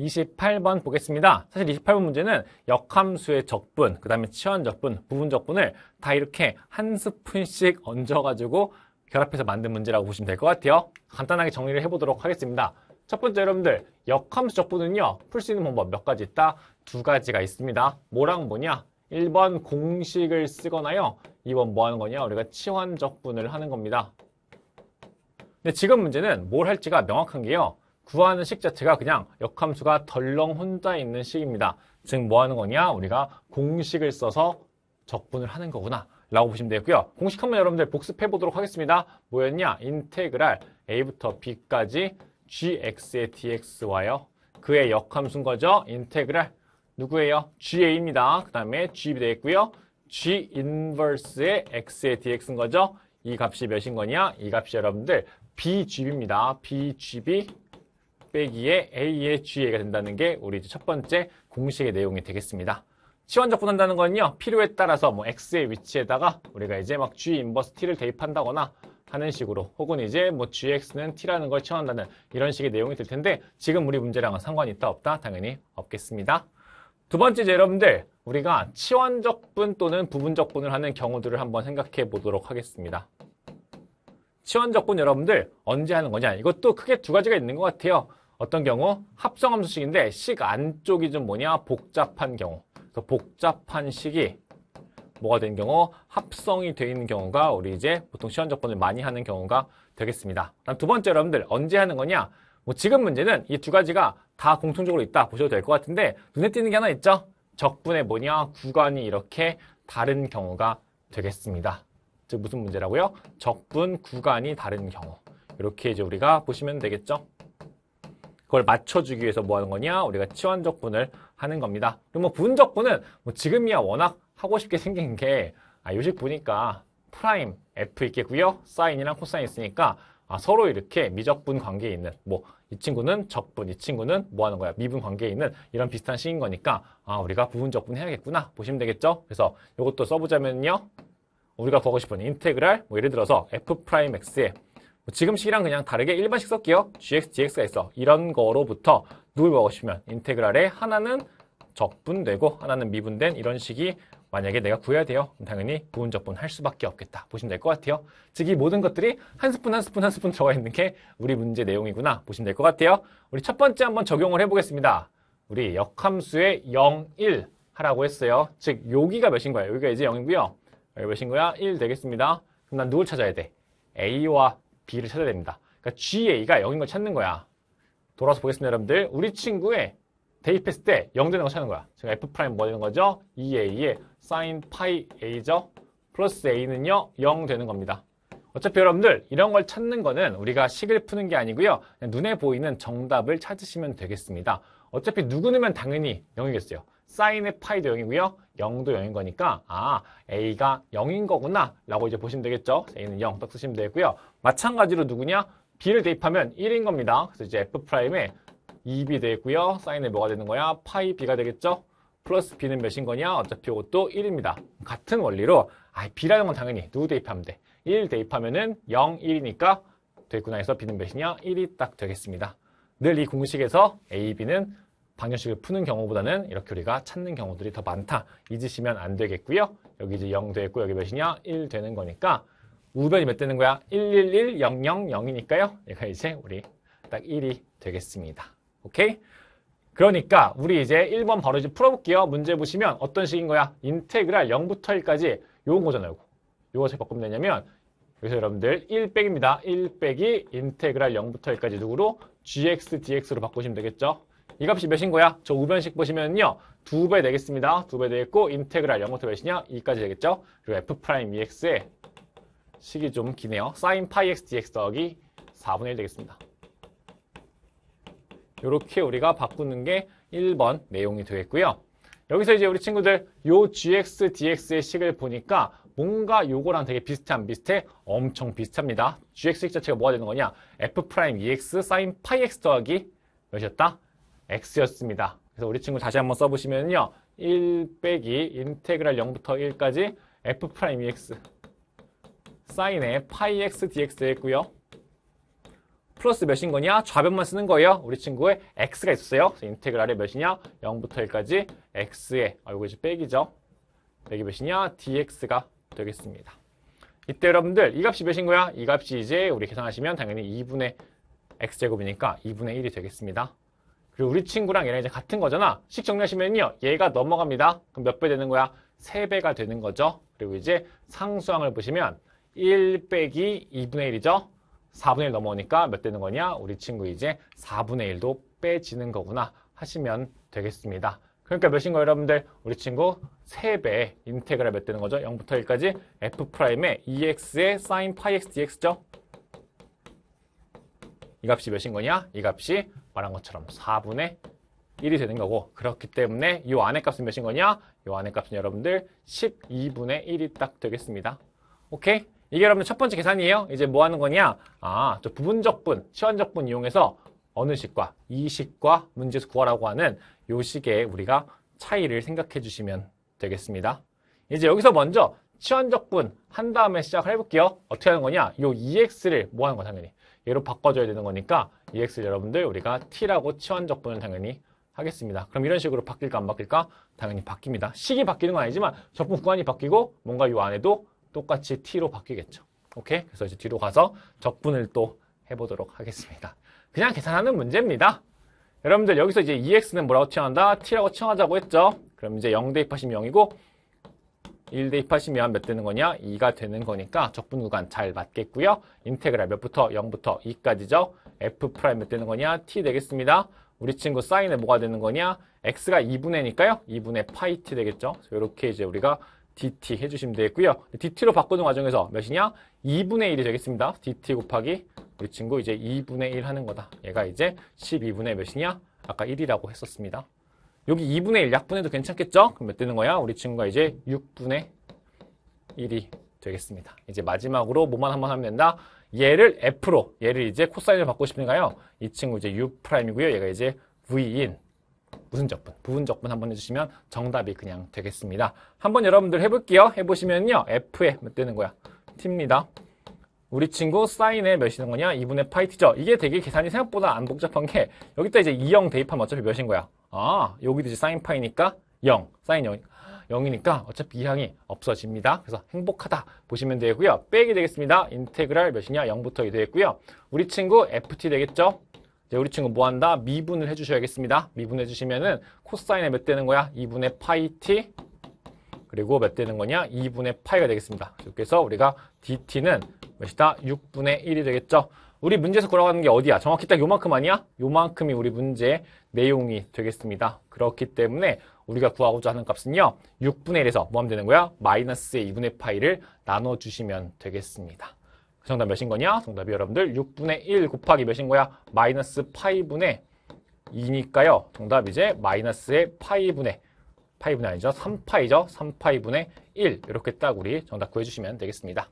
28번 보겠습니다. 사실 28번 문제는 역함수의 적분, 그 다음에 치환 적분, 부분 적분을 다 이렇게 한 스푼씩 얹어가지고 결합해서 만든 문제라고 보시면 될 것 같아요. 간단하게 정리를 해보도록 하겠습니다. 첫 번째 여러분들, 역함수 적분은요, 풀 수 있는 방법 몇 가지 있다? 두 가지가 있습니다. 뭐랑 뭐냐? 1번 공식을 쓰거나요, 2번 뭐 하는 거냐? 우리가 치환 적분을 하는 겁니다. 근데 지금 문제는 뭘 할지가 명확한 게요. 구하는 식 자체가 그냥 역함수가 덜렁 혼자 있는 식입니다. 즉뭐 하는 거냐? 우리가 공식을 써서 적분을 하는 거구나. 라고 보시면 되고요. 겠 공식 한번 여러분들 복습해 보도록 하겠습니다. 뭐였냐? 인테그랄 a부터 b까지 gx의 dx와요. 그의 역함수인 거죠. 인테그랄 누구예요? ga입니다. 그 다음에 g 이 되겠고요. g 인버스의 x의 dx인 거죠. 이 값이 몇인 거냐? 이 값이 여러분들 bgb입니다. bgb 빼기에 A의 GA가 된다는 게 우리 첫 번째 공식의 내용이 되겠습니다. 치원적 분한다는 건요. 필요에 따라서 뭐 X의 위치에다가 우리가 이제 막 G 인버스 T를 대입한다거나 하는 식으로 혹은 이제 뭐 GX는 T라는 걸 치환한다는 이런 식의 내용이 될 텐데 지금 우리 문제랑은 상관이 있다 없다 당연히 없겠습니다. 두 번째 이제 여러분들 우리가 치원적분 또는 부분적분을 하는 경우들을 한번 생각해 보도록 하겠습니다. 치원적분 여러분들 언제 하는 거냐 이것도 크게 두 가지가 있는 것 같아요. 어떤 경우? 합성함수식인데 식 안쪽이 좀 뭐냐? 복잡한 경우. 그래서 복잡한 식이 뭐가 되는 경우? 합성이 되어 있는 경우가 우리 이제 보통 시험 접근을 많이 하는 경우가 되겠습니다. 두 번째 여러분들 언제 하는 거냐? 뭐 지금 문제는 이 두 가지가 다 공통적으로 있다 보셔도 될 것 같은데 눈에 띄는 게 하나 있죠? 적분의 뭐냐? 구간이 이렇게 다른 경우가 되겠습니다. 즉 무슨 문제라고요? 적분 구간이 다른 경우. 이렇게 이제 우리가 보시면 되겠죠? 그걸 맞춰주기 위해서 뭐 하는 거냐? 우리가 치환적분을 하는 겁니다. 그럼 뭐 분적분은 뭐 지금이야 워낙 하고 싶게 생긴 게 아, 요식 보니까 프라임 F 있겠고요. 사인이랑 코사인 있으니까 아, 서로 이렇게 미적분 관계에 있는 뭐 이 친구는 적분, 이 친구는 뭐 하는 거야? 미분 관계에 있는 이런 비슷한 식인 거니까 아, 우리가 부분적분 해야겠구나 보시면 되겠죠? 그래서 이것도 써보자면요. 우리가 보고 싶은 인테그랄 뭐 예를 들어서 F'X에 지금 식이랑 그냥 다르게 일반 식썼기요 GX, DX가 있어. 이런 거로부터 누굴 먹으시면 인테그랄에 하나는 적분되고 하나는 미분된 이런 식이 만약에 내가 구해야 돼요. 당연히 부분 적분 할 수밖에 없겠다. 보시면 될 것 같아요. 즉 이 모든 것들이 한 스푼 한 스푼 한 스푼 들어가 있는 게 우리 문제 내용이구나. 보시면 될 것 같아요. 우리 첫 번째 한번 적용을 해보겠습니다. 우리 역함수의 0, 1 하라고 했어요. 즉 여기가 몇인 거예요? 여기가 이제 0이고요. 여기 몇인 거야? 1 되겠습니다. 그럼 난 누굴 찾아야 돼? A와 B를 찾아야 됩니다. 그러니까 GA가 0인 걸 찾는 거야. 돌아서 보겠습니다, 여러분들. 우리 친구의 대입했을 때 0 되는 거 찾는 거야. 제가 F 프라임 뭐 되는 거죠? EA의 sin 파이 A죠? 플러스 A는요, 0 되는 겁니다. 어차피 여러분들 이런 걸 찾는 거는 우리가 식을 푸는 게 아니고요. 눈에 보이는 정답을 찾으시면 되겠습니다. 어차피 누구누면 당연히 0이겠어요. 사인의 파이도 0이고요. 0도 0인 거니까 아 a가 0인 거구나 라고 이제 보시면 되겠죠. a는 0 딱 쓰시면 되겠고요. 마찬가지로 누구냐? b를 대입하면 1인 겁니다. 그래서 이제 f'에 2b 되겠고요. 사인에 뭐가 되는 거야? 파이 b가 되겠죠. 플러스 b는 몇인 거냐? 어차피 이것도 1입니다. 같은 원리로 아, b라는 건 당연히 누구 대입하면 돼? 1 대입하면 은 0, 1이니까 되겠구나 해서 b는 몇이냐? 1이 딱 되겠습니다. 늘 이 공식에서 a, b는 방정식을 푸는 경우보다는 이렇게 우리가 찾는 경우들이 더 많다. 잊으시면 안 되겠고요. 여기 이제 0 되겠고 여기 몇이냐? 1 되는 거니까 우변이 몇 되는 거야? 111, 000, 0이니까요. 얘가 이제 우리 딱 1이 되겠습니다. 오케이? 그러니까 우리 이제 1번 바로 이제 풀어볼게요. 문제 보시면 어떤 식인 거야? 인테그랄 0부터 1까지 요건 거잖아요. 요거 어떻게 바꾸면 되냐면 여기서 여러분들 1 빼기입니다. 1 빼기 인테그랄 0부터 1까지 누구로? gx, dx로 바꾸시면 되겠죠? 이 값이 몇인 거야? 저 우변식 보시면요. 두 배 되겠습니다. 두 배 되겠고 인테그랄 0부터 몇이냐? 2까지 되겠죠? 그리고 f'ex의 식이 좀 기네요. sin 파이x dx 더하기 4분의 1 되겠습니다. 이렇게 우리가 바꾸는 게 1번 내용이 되겠고요. 여기서 이제 우리 친구들 요 gx dx의 식을 보니까 뭔가 요거랑 되게 비슷한 비슷해 엄청 비슷합니다. gx 자체가 뭐가 되는 거냐? f'2x sin 파이x 더하기 몇이었다? x였습니다. 그래서 우리 친구 다시 한번 써보시면요. 1 빼기 인테그랄 0부터 1까지 f 프라임 e x 사인에 파이 x dx 했고요. 플러스 몇인 거냐? 좌변만 쓰는 거예요. 우리 친구의 x가 있었어요. 그래서 인테그랄의 몇이냐? 0부터 1까지 x의 아 이거 이제 빼기죠. 빼기 몇이냐? dx가 되겠습니다. 이때 여러분들 이 값이 몇인 거야? 이 값이 이제 우리 계산하시면 당연히 2분의 x제곱이니까 2분의 1이 되겠습니다. 그리고 우리 친구랑 얘랑 이제 같은 거잖아. 식 정리하시면요. 얘가 넘어갑니다. 그럼 몇 배 되는 거야? 3배가 되는 거죠. 그리고 이제 상수항을 보시면 1 빼기 2분의 1이죠. 4분의 1 넘어오니까 몇 되는 거냐? 우리 친구 이제 4분의 1도 빼지는 거구나 하시면 되겠습니다. 그러니까 몇인 거예요, 여러분들? 우리 친구 3배 인테그랄 몇 되는 거죠? 0부터 1까지 f 의 ex의 sin 파 x dx죠. 이 값이 몇인 거냐? 이 값이 말한 것처럼 4분의 1이 되는 거고 그렇기 때문에 이 안의 값은 몇인 거냐? 이 안의 값은 여러분들 12분의 1이 딱 되겠습니다. 오케이? 이게 여러분 첫 번째 계산이에요. 이제 뭐 하는 거냐? 아, 저 부분적분, 시원적분 이용해서 어느 식과 이 식과 문제에서 구하라고 하는 요 식의 우리가 차이를 생각해 주시면 되겠습니다. 이제 여기서 먼저 치환적분 한 다음에 시작을 해볼게요. 어떻게 하는 거냐? 이 EX를 뭐 하는 거 당연히 얘로 바꿔줘야 되는 거니까 EX 여러분들 우리가 T라고 치환 적분을 당연히 하겠습니다. 그럼 이런 식으로 바뀔까 안 바뀔까? 당연히 바뀝니다. 식이 바뀌는 건 아니지만 적분 구간이 바뀌고 뭔가 이 안에도 똑같이 T로 바뀌겠죠. 오케이? 그래서 이제 뒤로 가서 적분을 또 해보도록 하겠습니다. 그냥 계산하는 문제입니다. 여러분들 여기서 이제 EX는 뭐라고 칭한다? T라고 칭하자고 했죠. 그럼 이제 0 대입하시면 0이고 1대 2하시면 몇 되는 거냐? 2가 되는 거니까 적분 구간 잘 맞겠고요. 인테그랄 몇부터 0부터 2까지죠. f 프라임 몇 되는 거냐? t 되겠습니다. 우리 친구 사인에 뭐가 되는 거냐? x가 2분의니까요. 2분의 파이 t 되겠죠. 이렇게 이제 우리가 dt 해주시면 되겠고요. dt로 바꾸는 과정에서 몇이냐? 2분의 1이 되겠습니다. dt 곱하기 우리 친구 이제 2분의 1 하는 거다. 얘가 이제 12분의 몇이냐? 아까 1이라고 했었습니다. 여기 2분의 1 약분해도 괜찮겠죠? 그럼 몇 되는 거야? 우리 친구가 이제 6분의 1이 되겠습니다. 이제 마지막으로 뭐만 한번 하면 된다? 얘를 F로, 얘를 이제 코사인을 받고 싶은가요? 이 친구 이제 U'이고요. 얘가 이제 V인 무슨 적분, 부분 적분 한번 해주시면 정답이 그냥 되겠습니다. 한번 여러분들 해볼게요. 해보시면요. F에 몇 되는 거야? T입니다. 우리 친구 사인에 몇이는 거냐? 2분의 파이 트죠 이게 되게 계산이 생각보다 안 복잡한 게 여기다 이제 2형 대입하면 어차피 몇인 거야? 아, 여기도 이제 사인파이니까 0, 사인 0, 0이니까 어차피 이 항이 없어집니다. 그래서 행복하다 보시면 되고요. 빼기 되겠습니다. 인테그랄 몇이냐? 0부터 되겠고요. 우리 친구 ft 되겠죠? 이제 우리 친구 뭐 한다? 미분을 해주셔야겠습니다. 미분해 주시면은 코사인에 몇 되는 거야? 2분의 파이 t 그리고 몇 되는 거냐? 2분의 파이가 되겠습니다. 그래서 우리가 dt는 몇이다? 6분의 1이 되겠죠? 우리 문제에서 돌아가는 게 어디야? 정확히 딱 요만큼 아니야? 요만큼이 우리 문제 내용이 되겠습니다. 그렇기 때문에 우리가 구하고자 하는 값은요. 6분의 1에서 뭐 하면 되는 거야? 마이너스의 2분의 파이를 나눠주시면 되겠습니다. 그 정답 몇인 거냐? 정답이 여러분들 6분의 1 곱하기 몇인 거야? 마이너스 파이분의 2니까요. 정답 이제 마이너스의 파이분의 파이분의 아니죠? 3파이죠? 3파이분의 1 이렇게 딱 우리 정답 구해주시면 되겠습니다.